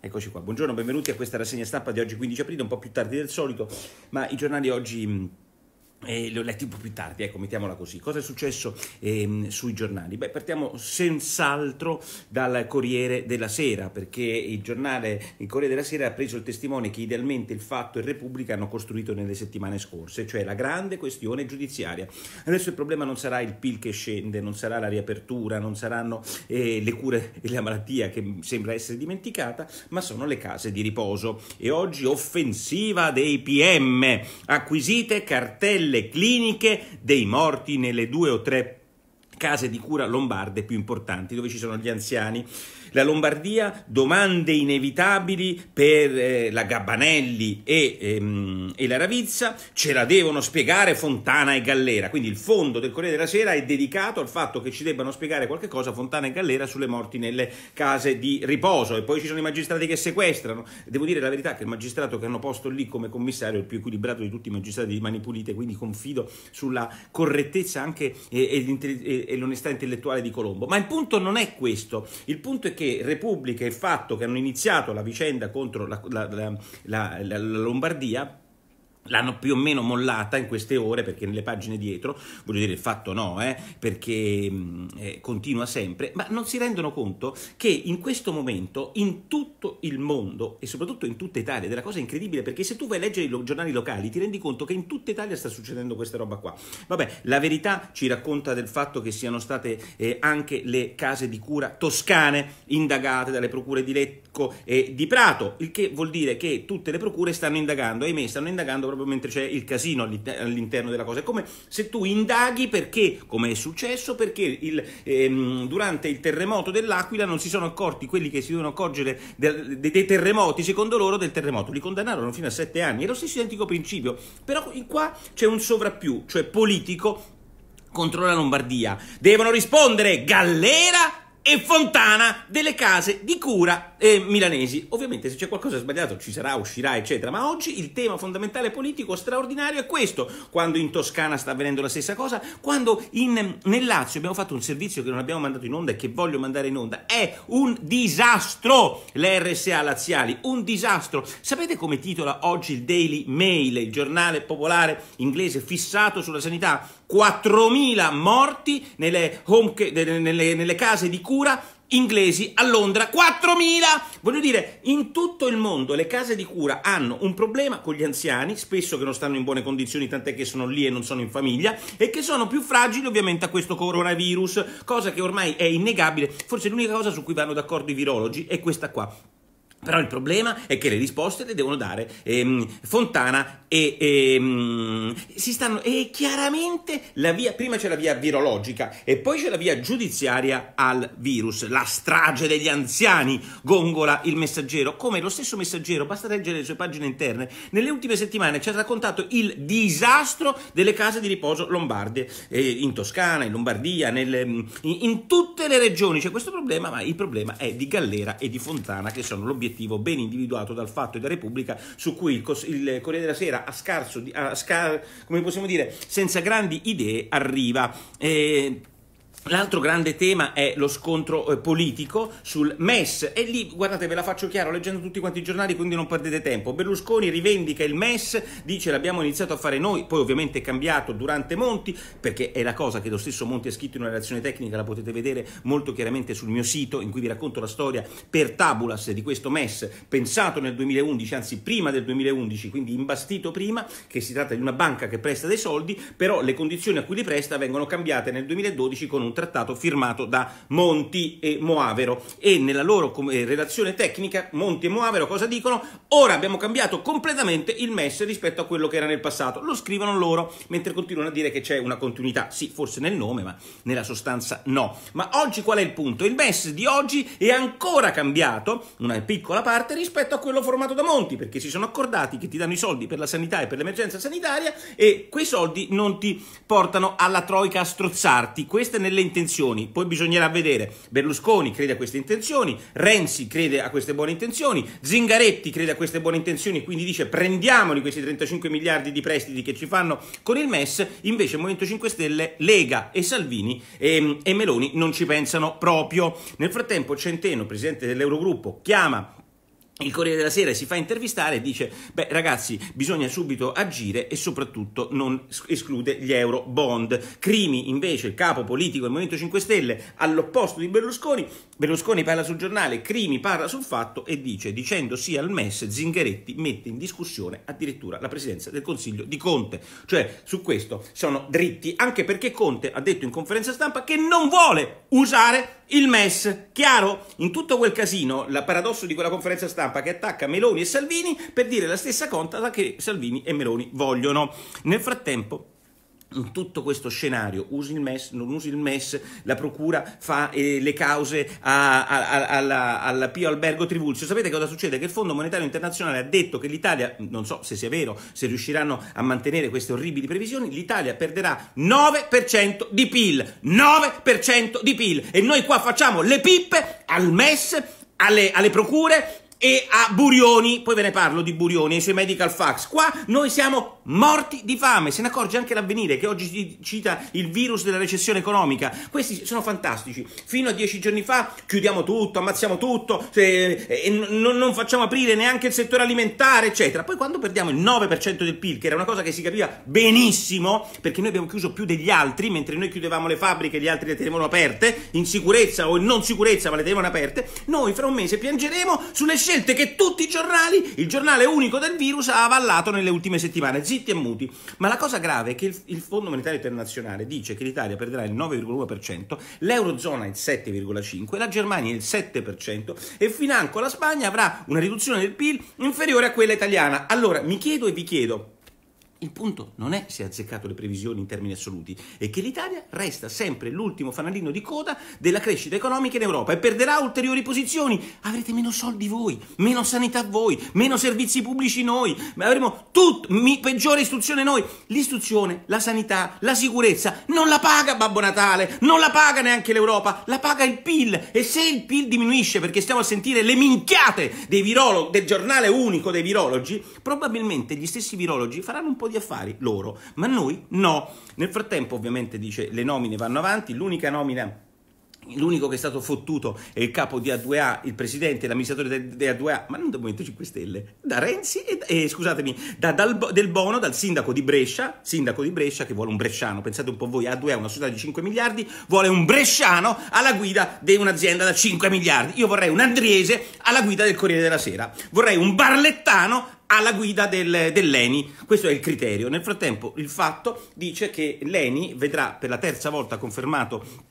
Eccoci qua, buongiorno, benvenuti a questa rassegna stampa di oggi 15 aprile, un po' più tardi del solito, ma i giornali oggi eh, l'ho letto un po' più tardi, ecco, mettiamola così. Cosa è successo ehm, sui giornali? Beh, partiamo senz'altro dal Corriere della Sera, perché il giornale il Corriere della Sera ha preso il testimone che idealmente il Fatto e Repubblica hanno costruito nelle settimane scorse, cioè la grande questione giudiziaria. Adesso il problema non sarà il PIL che scende, non sarà la riapertura, non saranno eh, le cure e la malattia che sembra essere dimenticata, ma sono le case di riposo. E oggi offensiva dei PM, acquisite cartelle nelle cliniche dei morti nelle due o tre case di cura lombarde più importanti, dove ci sono gli anziani. La Lombardia, domande inevitabili per eh, la Gabbanelli e, ehm, e, la Ravizza, ce la devono spiegare Fontana e Gallera. Quindi il fondo del Corriere della Sera è dedicato al fatto che ci debbano spiegare qualche cosa Fontana e Gallera sulle morti nelle case di riposo. E poi ci sono i magistrati che sequestrano. Devo dire la verità che il magistrato che hanno posto lì come commissario è il più equilibrato di tutti i magistrati di Mani Pulite, quindi confido sulla correttezza anche eh, ed intelligenza e l'onestà intellettuale di Colombo. Ma il punto non è questo, il punto è che Repubblica e il fatto che hanno iniziato la vicenda contro la, la, la, la Lombardia L'hanno più o meno mollata in queste ore perché nelle pagine dietro, voglio dire il fatto no, eh, perché mm, eh, continua sempre, ma non si rendono conto che in questo momento in tutto il mondo e soprattutto in tutta Italia, è della cosa incredibile perché se tu vai a leggere i giornali locali ti rendi conto che in tutta Italia sta succedendo questa roba qua. Vabbè, la verità ci racconta del fatto che siano state eh, anche le case di cura toscane indagate dalle procure di Lecce Ricco e di Prato, il che vuol dire che tutte le procure stanno indagando, ahimè, stanno indagando proprio mentre c'è il casino all'interno della cosa. È come se tu indaghi perché, come è successo, perché il, ehm, durante il terremoto dell'Aquila non si sono accorti quelli che si devono accorgere dei, dei terremoti, secondo loro, del terremoto. Li condannarono fino a sette anni, è lo stesso identico principio, però qua c'è un sovrappiù, cioè politico contro la Lombardia. Devono rispondere Gallera e Fontana delle case di cura eh, milanesi. Ovviamente se c'è qualcosa sbagliato ci sarà, uscirà, eccetera, ma oggi il tema fondamentale politico straordinario è questo. Quando in Toscana sta avvenendo la stessa cosa, quando in, nel Lazio abbiamo fatto un servizio che non abbiamo mandato in onda e che voglio mandare in onda, è un disastro le RSA laziali, un disastro. Sapete come titola oggi il Daily Mail, il giornale popolare inglese fissato sulla sanità? 4.000 morti nelle, home, nelle, nelle case di cura inglesi a Londra 4.000! Voglio dire, in tutto il mondo le case di cura hanno un problema con gli anziani, spesso che non stanno in buone condizioni, tant'è che sono lì e non sono in famiglia, e che sono più fragili ovviamente a questo coronavirus, cosa che ormai è innegabile, forse l'unica cosa su cui vanno d'accordo i virologi è questa qua. Però il problema è che le risposte le devono dare ehm, Fontana e, e ehm, mh, si stanno e chiaramente la via prima c'è la via virologica e poi c'è la via giudiziaria al virus la strage degli anziani gongola il messaggero come lo stesso messaggero basta leggere le sue pagine interne nelle ultime settimane ci ha raccontato il disastro delle case di riposo lombarde eh, in Toscana in Lombardia nelle, mm, in, in tutte le regioni c'è questo problema ma il problema è di Gallera e di Fontana che sono l'obiettivo ben individuato dal fatto e da Repubblica su cui il, il Corriere della Sera sera a scarso, a scar, come possiamo dire, senza grandi idee arriva. Eh, L'altro grande tema è lo scontro eh, politico sul MES e lì, guardate, ve la faccio chiaro leggendo tutti quanti i giornali, quindi non perdete tempo. Berlusconi rivendica il MES, dice l'abbiamo iniziato a fare noi, poi ovviamente è cambiato durante Monti, perché è la cosa che lo stesso Monti ha scritto in una relazione tecnica, la potete vedere molto chiaramente sul mio sito, in cui vi racconto la storia per tabulas di questo MES, pensato nel 2011, anzi prima del 2011, quindi imbastito prima, che si tratta di una banca che presta dei soldi, però le condizioni a cui li presta vengono cambiate nel 2012 con un trattato firmato da Monti e Moavero e nella loro eh, relazione tecnica Monti e Moavero cosa dicono? Ora abbiamo cambiato completamente il MES rispetto a quello che era nel passato, lo scrivono loro mentre continuano a dire che c'è una continuità, sì forse nel nome ma nella sostanza no. Ma oggi qual è il punto? Il MES di oggi è ancora cambiato, una piccola parte rispetto a quello formato da Monti perché si sono accordati che ti danno i soldi per la sanità e per l'emergenza sanitaria e quei soldi non ti portano alla troica a strozzarti, questa è nelle intenzioni, poi bisognerà vedere. Berlusconi crede a queste intenzioni, Renzi crede a queste buone intenzioni, Zingaretti crede a queste buone intenzioni e quindi dice prendiamoli questi 35 miliardi di prestiti che ci fanno con il MES, invece il Movimento 5 Stelle, Lega e Salvini e, ehm, e Meloni non ci pensano proprio. Nel frattempo Centeno, presidente dell'Eurogruppo, chiama il Corriere della Sera si fa intervistare e dice, beh ragazzi, bisogna subito agire e soprattutto non esclude gli euro bond. Crimi invece, il capo politico del Movimento 5 Stelle, all'opposto di Berlusconi, Berlusconi parla sul giornale, Crimi parla sul fatto e dice, dicendo sì al MES, Zingaretti mette in discussione addirittura la presidenza del Consiglio di Conte. Cioè, su questo sono dritti, anche perché Conte ha detto in conferenza stampa che non vuole usare il MES, chiaro? In tutto quel casino, il paradosso di quella conferenza stampa che attacca Meloni e Salvini per dire la stessa conta che Salvini e Meloni vogliono. Nel frattempo in tutto questo scenario, usi il MES, non usi il MES, la procura fa eh, le cause a, a, a, alla, alla, Pio Albergo Trivulzio. Sapete cosa succede? Che il Fondo Monetario Internazionale ha detto che l'Italia, non so se sia vero, se riusciranno a mantenere queste orribili previsioni, l'Italia perderà 9% di PIL, 9% di PIL e noi qua facciamo le pippe al MES, alle, alle procure, e a Burioni, poi ve ne parlo di Burioni e i suoi medical facts. Qua noi siamo morti di fame, se ne accorge anche l'avvenire che oggi cita il virus della recessione economica. Questi sono fantastici. Fino a dieci giorni fa chiudiamo tutto, ammazziamo tutto, eh, eh, non, non facciamo aprire neanche il settore alimentare, eccetera. Poi quando perdiamo il 9% del PIL, che era una cosa che si capiva benissimo, perché noi abbiamo chiuso più degli altri, mentre noi chiudevamo le fabbriche, e gli altri le tenevano aperte, in sicurezza o in non sicurezza, ma le tenevano aperte, noi fra un mese piangeremo sulle scelte che tutti i giornali, il giornale unico del virus, ha avallato nelle ultime settimane, zitti e muti. Ma la cosa grave è che il, il Fondo Monetario Internazionale dice che l'Italia perderà il 9,1%, l'Eurozona il 7,5%, la Germania il 7% e financo la Spagna avrà una riduzione del PIL inferiore a quella italiana. Allora mi chiedo e vi chiedo, il punto non è se ha azzeccato le previsioni in termini assoluti, è che l'Italia resta sempre l'ultimo fanalino di coda della crescita economica in Europa e perderà ulteriori posizioni. Avrete meno soldi voi, meno sanità voi, meno servizi pubblici noi, avremo tut, mi, peggiore istruzione noi. L'istruzione, la sanità, la sicurezza non la paga Babbo Natale, non la paga neanche l'Europa, la paga il PIL. E se il PIL diminuisce perché stiamo a sentire le minchiate virolo, del giornale unico dei virologi, probabilmente gli stessi virologi faranno un po' di affari loro, ma noi no. Nel frattempo ovviamente dice le nomine vanno avanti, l'unica nomina L'unico che è stato fottuto è il capo di A2A, il presidente, l'amministratore di A2A, ma non del Movimento 5 Stelle, da Renzi e, eh, scusatemi, da Dal, Del Bono, dal sindaco di Brescia, sindaco di Brescia che vuole un bresciano, pensate un po' voi, A2A è una società di 5 miliardi, vuole un bresciano alla guida di un'azienda da 5 miliardi, io vorrei un andriese alla guida del Corriere della Sera, vorrei un barlettano alla guida del, dell'ENI. Questo è il criterio. Nel frattempo il fatto dice che l'ENI vedrà per la terza volta confermato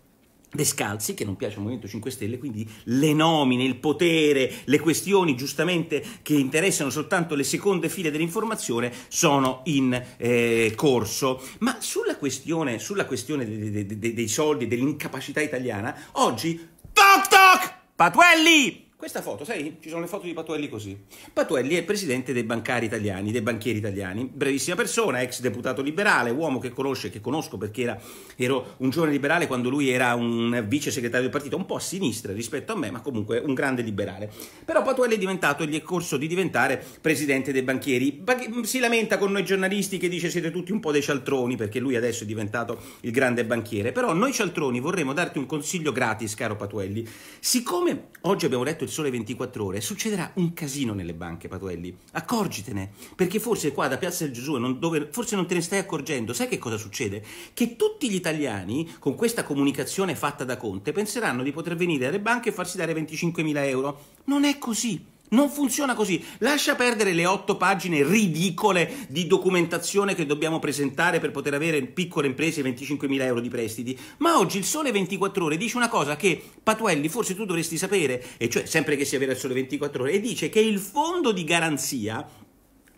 De Scalzi, che non piace al Movimento 5 Stelle, quindi le nomine, il potere, le questioni giustamente che interessano soltanto le seconde file dell'informazione sono in eh, corso. Ma sulla questione, sulla questione de, de, de, dei soldi, dell'incapacità italiana, oggi, toc toc, Patuelli! Questa foto, sai, ci sono le foto di Patuelli così. Patuelli è presidente dei bancari italiani, dei banchieri italiani, brevissima persona, ex deputato liberale, uomo che conosce, che conosco perché era, ero un giovane liberale quando lui era un vice segretario del partito, un po' a sinistra rispetto a me, ma comunque un grande liberale. Però Patuelli è diventato e gli è corso di diventare presidente dei banchieri. Mm, si lamenta con noi giornalisti che dice siete tutti un po' dei cialtroni perché lui adesso è diventato il grande banchiere. Però noi cialtroni vorremmo darti un consiglio gratis, caro Patuelli. Siccome oggi abbiamo letto il sole 24 ore, succederà un casino nelle banche, Patuelli. Accorgitene, perché forse qua da Piazza del Gesù, non, dove forse non te ne stai accorgendo, sai che cosa succede? Che tutti gli italiani, con questa comunicazione fatta da Conte, penseranno di poter venire alle banche e farsi dare 25.000 euro. Non è così. Non funziona così. Lascia perdere le otto pagine ridicole di documentazione che dobbiamo presentare per poter avere piccole imprese 25.000 euro di prestiti. Ma oggi il Sole 24 Ore dice una cosa che, Patuelli, forse tu dovresti sapere, e cioè sempre che sia vero il Sole 24 Ore, e dice che il fondo di garanzia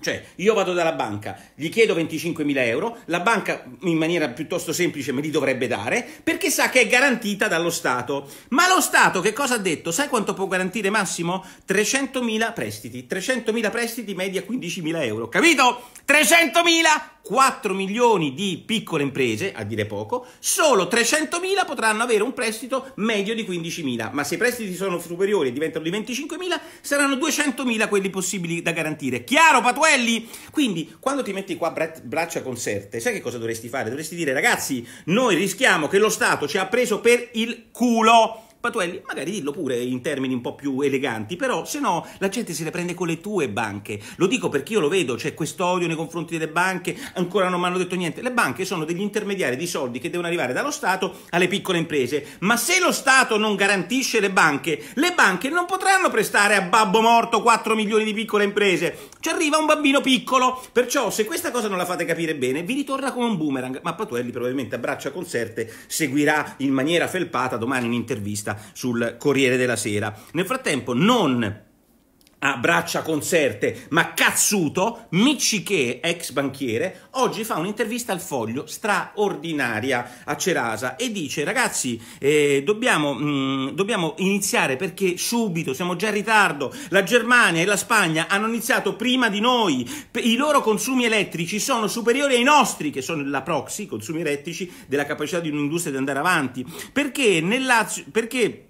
cioè, io vado dalla banca, gli chiedo 25.000 euro, la banca in maniera piuttosto semplice me li dovrebbe dare perché sa che è garantita dallo Stato. Ma lo Stato che cosa ha detto? Sai quanto può garantire massimo? 300.000 prestiti. 300.000 prestiti media 15.000 euro, capito? 300.000 4 milioni di piccole imprese, a dire poco, solo 300 mila potranno avere un prestito medio di 15 mila, ma se i prestiti sono superiori e diventano di 25 mila, saranno 200 mila quelli possibili da garantire. Chiaro, Patuelli? Quindi, quando ti metti qua braccia concerte, sai che cosa dovresti fare? Dovresti dire, ragazzi, noi rischiamo che lo Stato ci ha preso per il culo. Patuelli, magari dillo pure in termini un po' più eleganti, però se no la gente se le prende con le tue banche. Lo dico perché io lo vedo, c'è cioè, questo odio nei confronti delle banche, ancora non mi hanno detto niente. Le banche sono degli intermediari di soldi che devono arrivare dallo Stato alle piccole imprese, ma se lo Stato non garantisce le banche, le banche non potranno prestare a babbo morto 4 milioni di piccole imprese. Ci arriva un bambino piccolo, perciò se questa cosa non la fate capire bene, vi ritorna come un boomerang, ma Patuelli probabilmente a braccia concerte seguirà in maniera felpata domani un'intervista sul Corriere della Sera. Nel frattempo non a braccia conserte, ma cazzuto, Michiché, ex banchiere, oggi fa un'intervista al foglio straordinaria a Cerasa e dice ragazzi eh, dobbiamo, mh, mm, dobbiamo, iniziare perché subito, siamo già in ritardo, la Germania e la Spagna hanno iniziato prima di noi, i loro consumi elettrici sono superiori ai nostri, che sono la proxy, consumi elettrici, della capacità di un'industria di andare avanti, perché nel Lazio... Perché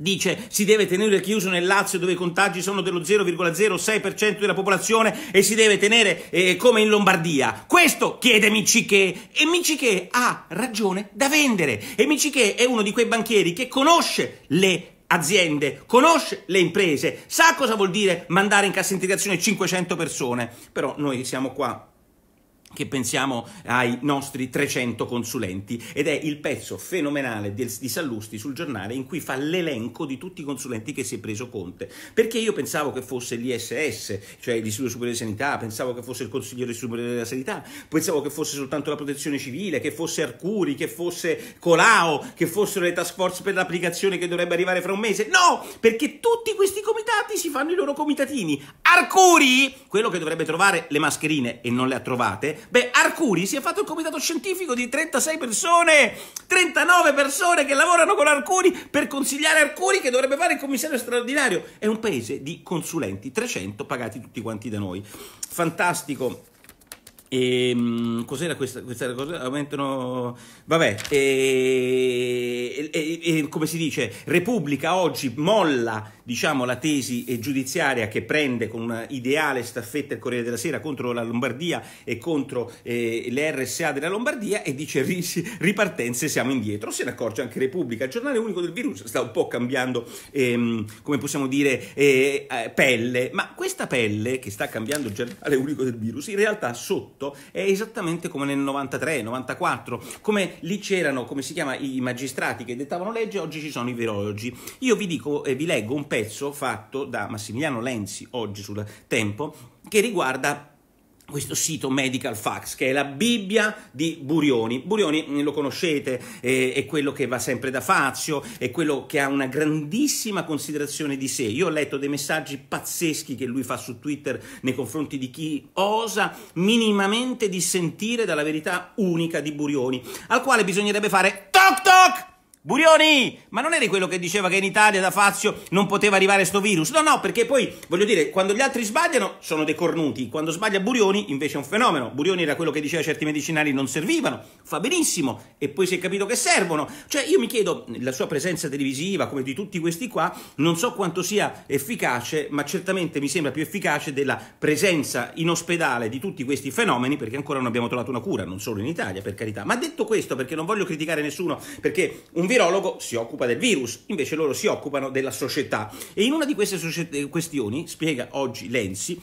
Dice si deve tenere chiuso nel Lazio dove i contagi sono dello 0,06% della popolazione e si deve tenere eh, come in Lombardia. Questo chiede Michiché e Michiché ha ragione da vendere. E Michiché è uno di quei banchieri che conosce le aziende, conosce le imprese, sa cosa vuol dire mandare in cassa integrazione 500 persone. Però noi siamo qua che pensiamo ai nostri 300 consulenti ed è il pezzo fenomenale del, di Sallusti sul giornale in cui fa l'elenco di tutti i consulenti che si è preso Conte perché io pensavo che fosse l'ISS cioè l'Istituto Superiore di Sanità pensavo che fosse il Consigliere Superiore della Sanità pensavo che fosse soltanto la Protezione Civile che fosse Arcuri che fosse Colau che fossero le task force per l'applicazione che dovrebbe arrivare fra un mese no perché tutti questi comitati si fanno i loro comitatini Arcuri quello che dovrebbe trovare le mascherine e non le ha trovate Beh, Arcuri si è fatto il comitato scientifico di 36 persone, 39 persone che lavorano con Arcuri per consigliare Arcuri che dovrebbe fare il commissario straordinario. È un paese di consulenti, 300 pagati tutti quanti da noi. Fantastico. E, ehm, cos'era questa, questa cosa? Aumentano. Vabbè, e, eh, e, eh, e, eh, come si dice, Repubblica oggi molla diciamo, la tesi giudiziaria che prende con una ideale staffetta il Corriere della Sera contro la Lombardia e contro eh, le RSA della Lombardia e dice ripartenze siamo indietro. Se ne accorge anche Repubblica, il giornale unico del virus sta un po' cambiando, ehm, come possiamo dire, eh, pelle, ma questa pelle che sta cambiando il giornale unico del virus in realtà sotto prodotto è esattamente come nel 93, 94, come lì c'erano, come si chiama, i magistrati che dettavano legge, oggi ci sono i virologi. Io vi dico e vi leggo un pezzo fatto da Massimiliano Lenzi oggi sul Tempo che riguarda questo sito Medical Facts, che è la Bibbia di Burioni. Burioni mm, lo conoscete, è, quello che va sempre da Fazio, è quello che ha una grandissima considerazione di sé. Io ho letto dei messaggi pazzeschi che lui fa su Twitter nei confronti di chi osa minimamente dissentire dalla verità unica di Burioni, al quale bisognerebbe fare toc toc! Burioni, ma non eri quello che diceva che in Italia da Fazio non poteva arrivare sto virus? No, no, perché poi, voglio dire, quando gli altri sbagliano sono dei cornuti, quando sbaglia Burioni invece è un fenomeno. Burioni era quello che diceva certi medicinali non servivano, fa benissimo, e poi si è capito che servono. Cioè, io mi chiedo, la sua presenza televisiva, come di tutti questi qua, non so quanto sia efficace, ma certamente mi sembra più efficace della presenza in ospedale di tutti questi fenomeni, perché ancora non abbiamo trovato una cura, non solo in Italia, per carità. Ma detto questo, perché non voglio criticare nessuno, perché un virus virologo si occupa del virus, invece loro si occupano della società. E in una di queste societ- questioni, spiega oggi Lenzi,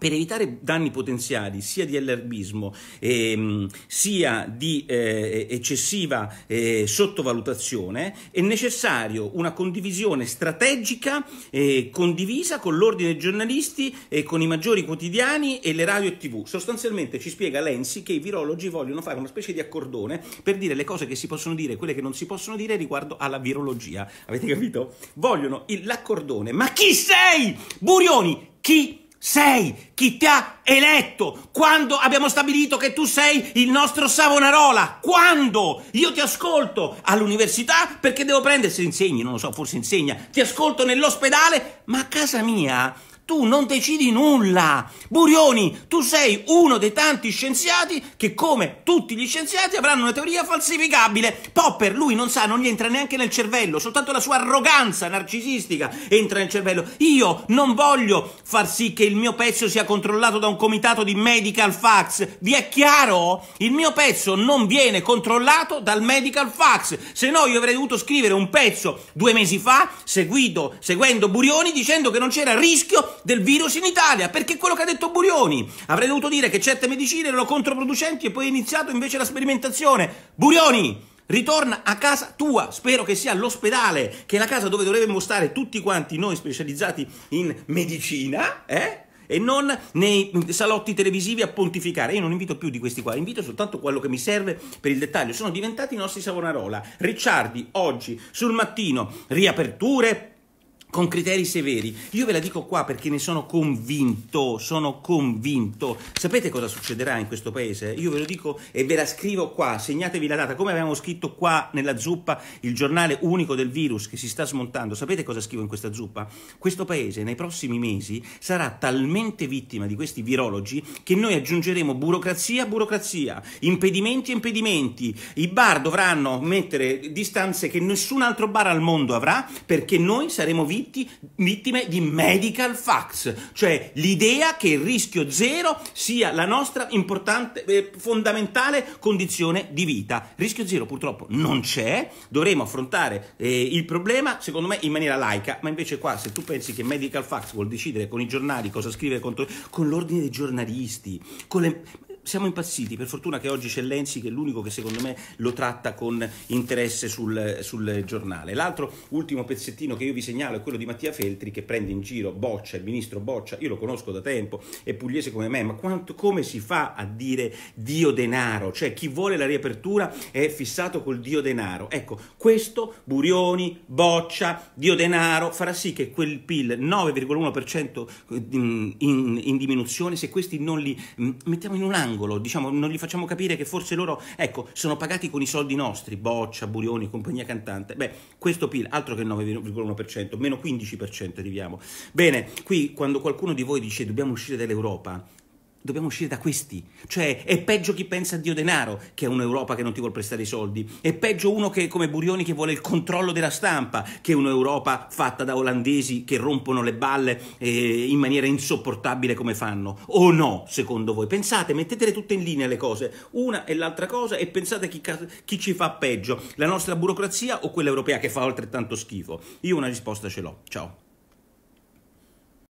per evitare danni potenziali sia di allarmismo ehm, sia di eh, eccessiva eh, sottovalutazione è necessario una condivisione strategica eh, condivisa con l'ordine dei giornalisti e con i maggiori quotidiani e le radio e tv. Sostanzialmente ci spiega Lenzi che i virologi vogliono fare una specie di accordone per dire le cose che si possono dire e quelle che non si possono dire riguardo alla virologia. Avete capito? Vogliono l'accordone. Ma chi sei? Burioni, chi sei chi ti ha eletto, quando abbiamo stabilito che tu sei il nostro Savonarola, quando io ti ascolto all'università perché devo prendere, se insegni, non lo so, forse insegna, ti ascolto nell'ospedale, ma a casa mia tu non decidi nulla. Burioni, tu sei uno dei tanti scienziati che, come tutti gli scienziati, avranno una teoria falsificabile. Popper, lui non sa, non gli entra neanche nel cervello, soltanto la sua arroganza narcisistica entra nel cervello. Io non voglio far sì che il mio pezzo sia controllato da un comitato di medical fax. Vi è chiaro? Il mio pezzo non viene controllato dal medical fax, se no io avrei dovuto scrivere un pezzo due mesi fa, seguito, seguendo Burioni, dicendo che non c'era rischio del virus in Italia, perché quello che ha detto Burioni. Avrei dovuto dire che certe medicine erano controproducenti e poi è iniziato invece la sperimentazione. Burioni! Ritorna a casa tua, spero che sia all'ospedale, che è la casa dove dovremmo stare tutti quanti noi specializzati in medicina, eh? e non nei salotti televisivi a pontificare. Io non invito più di questi qua, invito soltanto quello che mi serve per il dettaglio. Sono diventati i nostri Savonarola. Ricciardi oggi sul mattino, riaperture, con criteri severi. Io ve la dico qua perché ne sono convinto, sono convinto. Sapete cosa succederà in questo paese? Io ve lo dico e ve la scrivo qua, segnatevi la data, come avevamo scritto qua nella zuppa il giornale unico del virus che si sta smontando. Sapete cosa scrivo in questa zuppa? Questo paese nei prossimi mesi sarà talmente vittima di questi virologi che noi aggiungeremo burocrazia a burocrazia, impedimenti a impedimenti. I bar dovranno mettere distanze che nessun altro bar al mondo avrà perché noi saremo vittime vitti, vittime di medical facts, cioè l'idea che il rischio zero sia la nostra importante, eh, fondamentale condizione di vita. Rischio zero purtroppo non c'è, dovremo affrontare eh, il problema secondo me in maniera laica, ma invece qua se tu pensi che medical facts vuol decidere con i giornali cosa scrivere contro, con l'ordine dei giornalisti, con le siamo impazziti. Per fortuna che oggi c'è Lenzi, che è l'unico che secondo me lo tratta con interesse sul, sul giornale. L'altro ultimo pezzettino che io vi segnalo è quello di Mattia Feltri, che prende in giro Boccia, il ministro Boccia. Io lo conosco da tempo, è pugliese come me, ma quanto, come si fa a dire Dio denaro? Cioè, chi vuole la riapertura è fissato col Dio denaro. Ecco, questo Burioni, Boccia, Dio denaro farà sì che quel PIL 9,1% eh, in, in, in diminuzione, se questi non li mm, mettiamo in un angolo angolo, diciamo, non gli facciamo capire che forse loro, ecco, sono pagati con i soldi nostri, Boccia, Burioni, compagnia cantante. Beh, questo PIL, altro che il 9,1%, meno 15% arriviamo. Bene, qui quando qualcuno di voi dice dobbiamo uscire dall'Europa, Dobbiamo uscire da questi. Cioè, è peggio chi pensa a Dio denaro che è un'Europa che non ti vuole prestare i soldi. È peggio uno che, come Burioni, che vuole il controllo della stampa che un'Europa fatta da olandesi che rompono le balle eh, in maniera insopportabile come fanno. O no, secondo voi? Pensate, mettetele tutte in linea le cose, una e l'altra cosa, e pensate chi, chi ci fa peggio, la nostra burocrazia o quella europea che fa altrettanto schifo. Io una risposta ce l'ho. Ciao.